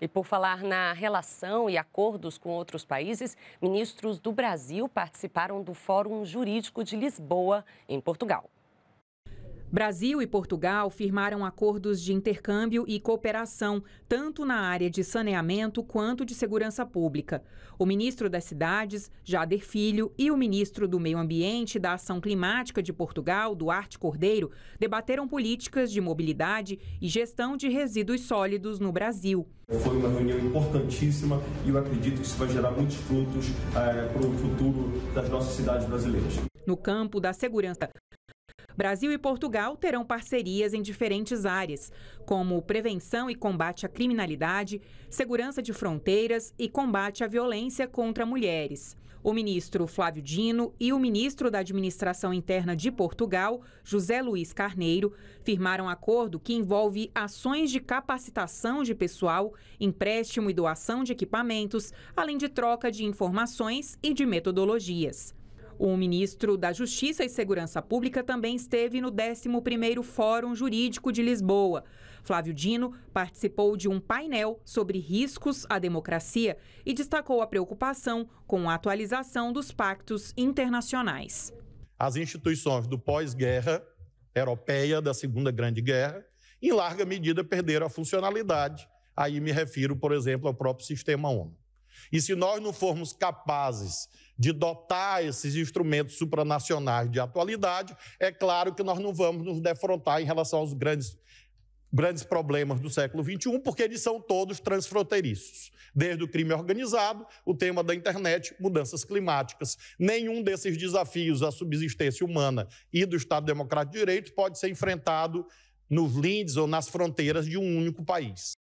E por falar na relação e acordos com outros países, ministros do Brasil participaram do Fórum Jurídico de Lisboa, em Portugal. Brasil e Portugal firmaram acordos de intercâmbio e cooperação, tanto na área de saneamento quanto de segurança pública. O ministro das Cidades, Jader Filho, e o ministro do Meio Ambiente e da Ação Climática de Portugal, Duarte Cordeiro, debateram políticas de mobilidade e gestão de resíduos sólidos no Brasil. Foi uma reunião importantíssima e eu acredito que isso vai gerar muitos frutos é, para o futuro das nossas cidades brasileiras. No campo da segurança, Brasil e Portugal terão parcerias em diferentes áreas, como prevenção e combate à criminalidade, segurança de fronteiras e combate à violência contra mulheres. O ministro Flávio Dino e o ministro da Administração Interna de Portugal, José Luiz Carneiro, firmaram acordo que envolve ações de capacitação de pessoal, empréstimo e doação de equipamentos, além de troca de informações e de metodologias. O ministro da Justiça e Segurança Pública também esteve no 11º Fórum Jurídico de Lisboa. Flávio Dino participou de um painel sobre riscos à democracia e destacou a preocupação com a atualização dos pactos internacionais. As instituições do pós-guerra europeia, da Segunda Grande Guerra, em larga medida perderam a funcionalidade. Aí me refiro, por exemplo, ao próprio sistema ONU. E se nós não formos capazes de dotar esses instrumentos supranacionais de atualidade, é claro que nós não vamos nos defrontar em relação aos grandes, grandes problemas do século XXI, porque eles são todos transfronteiriços. Desde o crime organizado, o tema da internet, mudanças climáticas. Nenhum desses desafios à subsistência humana e do Estado Democrático de Direito pode ser enfrentado nos lindes ou nas fronteiras de um único país.